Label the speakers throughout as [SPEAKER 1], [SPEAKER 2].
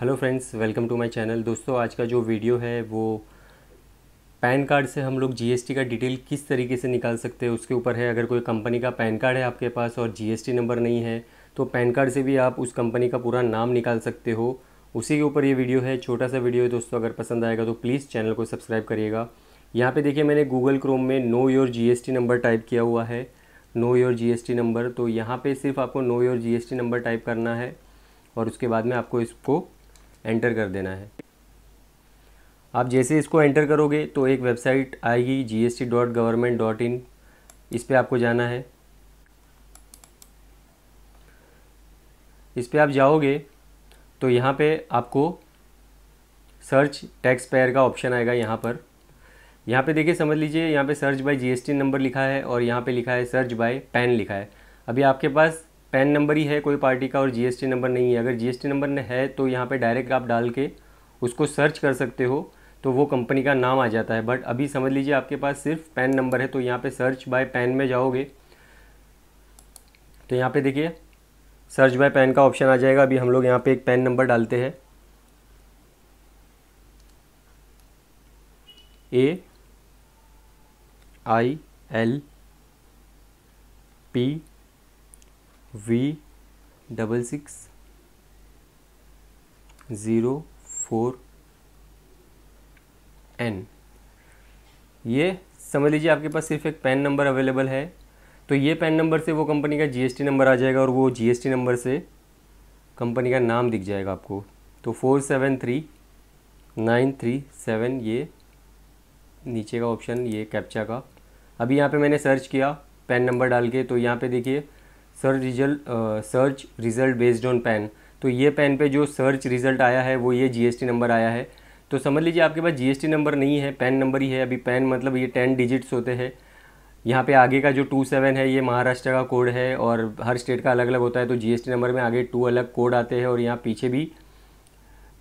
[SPEAKER 1] hello friends welcome to my channel दोस्तों आज का जो वीडियो है वो पैन कार्ड से हम लोग जीएसटी का डिटेल किस तरीके से निकाल सकते हैं उसके ऊपर है अगर कोई कंपनी का पैन कार्ड है आपके पास और जीएसटी नंबर नहीं है तो पैन कार्ड से भी आप उस कंपनी का पूरा नाम निकाल सकते हो उसी के ऊपर ये वीडियो है छोटा सा वीडियो है दोस्तों अगर पसंद आएगा तो प्लीज़ चैनल को सब्सक्राइब करिएगा यहाँ पर देखिए मैंने गूगल क्रोम में know your G number type किया हुआ है नो योर जी नंबर तो यहाँ पर सिर्फ आपको know your G number type करना है और उसके बाद में आपको इसको एंटर कर देना है आप जैसे इसको एंटर करोगे तो एक वेबसाइट आएगी G S T dot dot in इस पर आपको जाना है इस पर आप जाओगे तो यहाँ पे आपको सर्च टैक्स पेयर का ऑप्शन आएगा यहाँ पर यहाँ पे देखिए समझ लीजिए यहाँ पे सर्च बाय जीएसटी नंबर लिखा है और यहाँ पे लिखा है सर्च बाय पैन लिखा है अभी आपके पास पैन नंबर ही है कोई पार्टी का और जीएसटी नंबर नहीं है अगर जीएसटी नंबर है तो यहाँ पे डायरेक्ट आप डाल के उसको सर्च कर सकते हो तो वो कंपनी का नाम आ जाता है बट अभी समझ लीजिए आपके पास सिर्फ पैन नंबर है तो यहाँ पे सर्च बाय पैन में जाओगे तो यहाँ पे देखिए सर्च बाय पैन का ऑप्शन आ जाएगा अभी हम लोग यहाँ पे एक पैन नंबर डालते हैं A I L P V double six zero four N ये समझ लीजिए आपके पास सिर्फ एक पैन नंबर अवेलेबल है तो ये पैन नंबर से वो कंपनी का जीएसटी नंबर आ जाएगा और वो जीएसटी नंबर से कंपनी का नाम दिख जाएगा आपको तो four seven three nine three seven ये नीचे का ऑप्शन ये कैप्चा का अभी यहाँ पे मैंने सर्च किया पैन नंबर डाल के तो यहाँ पे देखिए search result search result based on PAN तो ये पैन पे जो सर्च रिज़ल्ट आया है वो ये जीएसटी नंबर आया है तो समझ लीजिए आपके पास जीएसटी नंबर नहीं है पैन नंबर ही है अभी पैन मतलब ये टेन डिजिट्स होते हैं यहाँ पे आगे का जो टू सेवन है ये महाराष्ट्र का कोड है और हर स्टेट का अलग अलग होता है तो जीएसटी नंबर में आगे टू अलग कोड आते हैं और यहाँ पीछे भी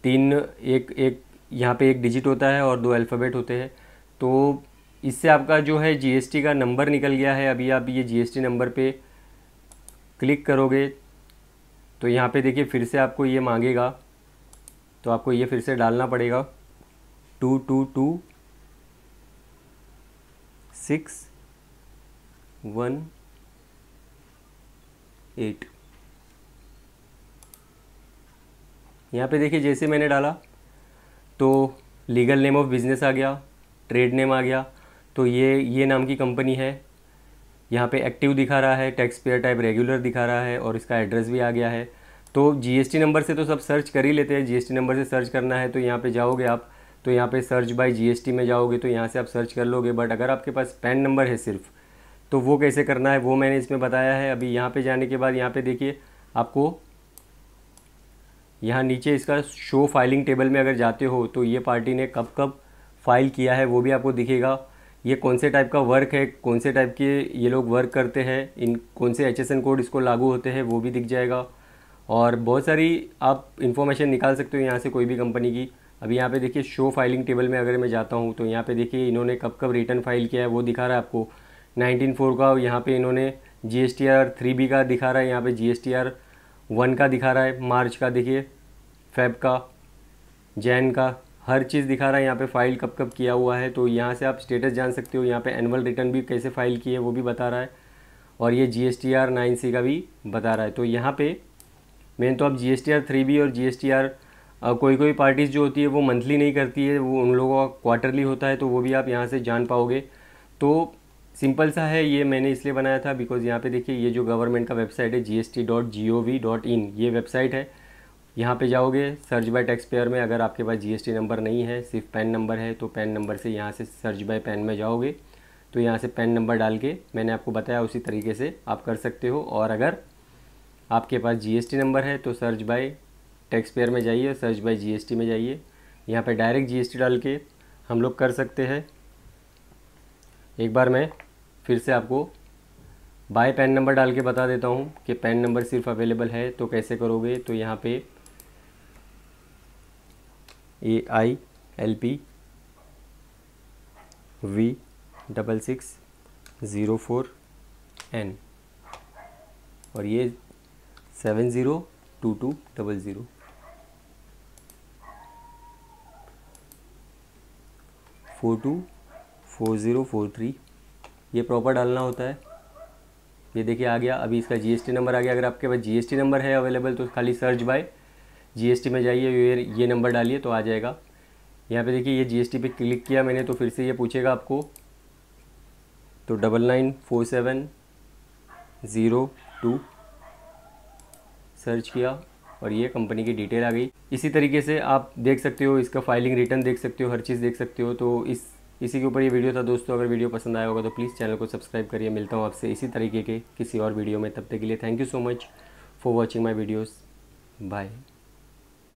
[SPEAKER 1] तीन एक एक यहाँ पे एक डिजिट होता है और दो अल्फ़ाबेट होते हैं तो इससे आपका जो है जीएसटी का नंबर निकल गया है अभी आप ये जीएसटी नंबर पर क्लिक करोगे तो यहाँ पे देखिए फिर से आपको ये मांगेगा तो आपको ये फिर से डालना पड़ेगा two two two six one eight यहाँ पे देखिए जैसे मैंने डाला तो लीगल नेम ऑफ बिज़नेस आ गया ट्रेड नेम आ गया तो ये ये नाम की कंपनी है यहाँ पे एक्टिव दिखा रहा है टैक्स पेयर टाइप रेगुलर दिखा रहा है और इसका एड्रेस भी आ गया है तो जीएसटी नंबर से तो सब सर्च कर ही लेते हैं जीएसटी नंबर से सर्च करना है तो यहाँ पे जाओगे आप तो यहाँ पे सर्च बाय जीएसटी में जाओगे तो यहाँ से आप सर्च कर लोगे बट अगर आपके पास पैन नंबर है सिर्फ तो वो कैसे करना है वो मैंने इसमें बताया है अभी यहाँ पे जाने के बाद यहाँ पे देखिए आपको यहाँ नीचे इसका शो फाइलिंग टेबल में अगर जाते हो तो ये पार्टी ने कब कब फाइल किया है वो भी आपको दिखेगा ये कौन से टाइप का वर्क है कौन से टाइप के ये लोग वर्क करते हैं इन कौन से एच कोड इसको लागू होते हैं वो भी दिख जाएगा और बहुत सारी आप इन्फॉर्मेशन निकाल सकते हो यहाँ से कोई भी कंपनी की अभी यहाँ पे देखिए शो फाइलिंग टेबल में अगर मैं जाता हूँ तो यहाँ पे देखिए इन्होंने कब कब रिटर्न फाइल किया है वो दिखा रहा है आपको नाइनटीन फोर का यहाँ पे इन्होंने G S T R three B का दिखा रहा है यहाँ पे G S T R one का दिखा रहा है मार्च का देखिए फेब का जैन का हर चीज़ दिखा रहा है यहाँ पे फाइल कब कब किया हुआ है तो यहाँ से आप स्टेटस जान सकते हो यहाँ पे एनुअल रिटर्न भी कैसे फाइल की है वो भी बता रहा है और ये G S T R nine C का भी बता रहा है तो यहाँ पे मेन तो आप G S T R three B और जी एस टी आर कोई कोई पार्टीज़ जो होती है वो मंथली नहीं करती है वो उन लोगों का क्वार्टरली होता है तो वो भी आप यहाँ से जान पाओगे तो सिंपल सा है ये मैंने इसलिए बनाया था बिकॉज़ यहाँ पे देखिए ये जो गवर्नमेंट का वेबसाइट है G S T dot G O V in ये वेबसाइट है यहाँ पे जाओगे सर्च बाय टैक्स पेयर में अगर आपके पास जीएसटी नंबर नहीं है सिर्फ पैन नंबर है तो पैन नंबर से यहाँ से सर्च बाय पैन में जाओगे तो यहाँ से पैन नंबर डाल के मैंने आपको बताया उसी तरीके से आप कर सकते हो और अगर आपके पास जीएसटी नंबर है तो सर्च बाय टैक्स पेयर में जाइए सर्च बाय जीएसटी में जाइए यहाँ पर डायरेक्ट जी डाल के हम लोग कर सकते हैं एक बार मैं फिर से आपको बाय पैन नंबर डाल के बता देता हूँ कि पैन नंबर सिर्फ अवेलेबल है तो कैसे करोगे तो यहाँ पर A I L P V double six zero four N और ये seven zero two two double zero four two four zero four three ये प्रॉपर डालना होता है ये देखिए आ गया अभी इसका जीएसटी नंबर आ गया अगर आपके पास जीएसटी नंबर है अवेलेबल तो खाली सर्च बाय जीएसटी में जाइए ये ये नंबर डालिए तो आ जाएगा यहाँ पे देखिए ये जीएसटी पे क्लिक किया मैंने तो फिर से ये पूछेगा आपको तो double nine four seven zero two search किया और ये कंपनी की डिटेल आ गई इसी तरीके से आप देख सकते हो इसका फाइलिंग रिटर्न देख सकते हो हर चीज़ देख सकते हो तो इस इसी के ऊपर ये वीडियो था दोस्तों अगर वीडियो पसंद आया होगा तो प्लीज़ चैनल को सब्सक्राइब करिए मिलता हूँ आपसे इसी तरीके के किसी और वीडियो में तब तक के लिए thank you so much for watching my videos bye